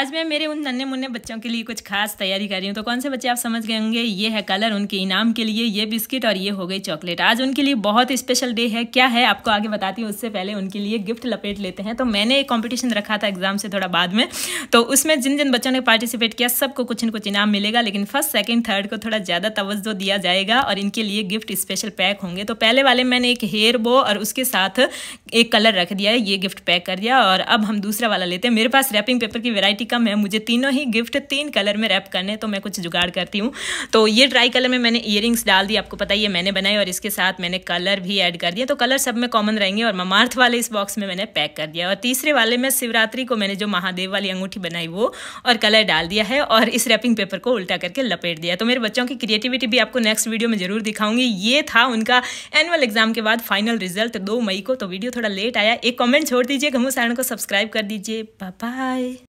आज मैं मेरे उन नन्हे मुन्ने बच्चों के लिए कुछ खास तैयारी कर रही हूँ तो कौन से बच्चे आप समझ गए होंगे ये है कलर उनके इनाम के लिए ये बिस्किट और ये हो गई चॉकलेट आज उनके लिए बहुत स्पेशल डे है क्या है आपको आगे बताती हूँ उससे पहले उनके लिए गिफ्ट लपेट लेते हैं तो मैंने एक कॉम्पिटिशन रखा था एग्जाम से थोड़ा बाद में तो उसमें जिन जिन बच्चों ने पार्टिसिपेट किया सबको कुछ न कुछ इनाम मिलेगा लेकिन फर्स्ट सेकेंड थर्ड को थोड़ा ज़्यादा तवज्जो दिया जाएगा और इनके लिए गिफ्ट स्पेशल पैक होंगे तो पहले वाले मैंने एक हेयर बो और उसके साथ एक कलर रख दिया है ये गिफ्ट पैक कर दिया और अब हम दूसरा वाला लेते हैं मेरे पास रैपिंग पेपर की वेराइटी कम है मुझे तीनों ही गिफ्ट तीन कलर में रैप करने तो मैं कुछ जुगाड़ करती हूँ तो ये ड्राई कलर में मैंने ईयर डाल दी आपको पता ही है मैंने बनाई और इसके साथ मैंने कलर भी ऐड कर दिया तो कलर सब में कॉमन रहेंगे और ममार्थ वाले इस बॉक्स में मैंने पैक कर दिया और तीसरे वाले में शिवरात्रि को मैंने जो महादेव वाली अंगूठी बनाई वो और कलर डाल दिया है और इस रैपिंग पेपर को उल्टा करके लपेट दिया तो मेरे बच्चों की क्रिएटिविटी भी आपको नेक्स्ट वीडियो में जरूर दिखाऊंगी ये था उनका एनुअल एग्जाम के बाद फाइनल रिजल्ट दो मई को तो वीडियो थोड़ा लेट आया एक कॉमेंट छोड़ दीजिए घमू सारण को सब्सक्राइब कर दीजिए बाय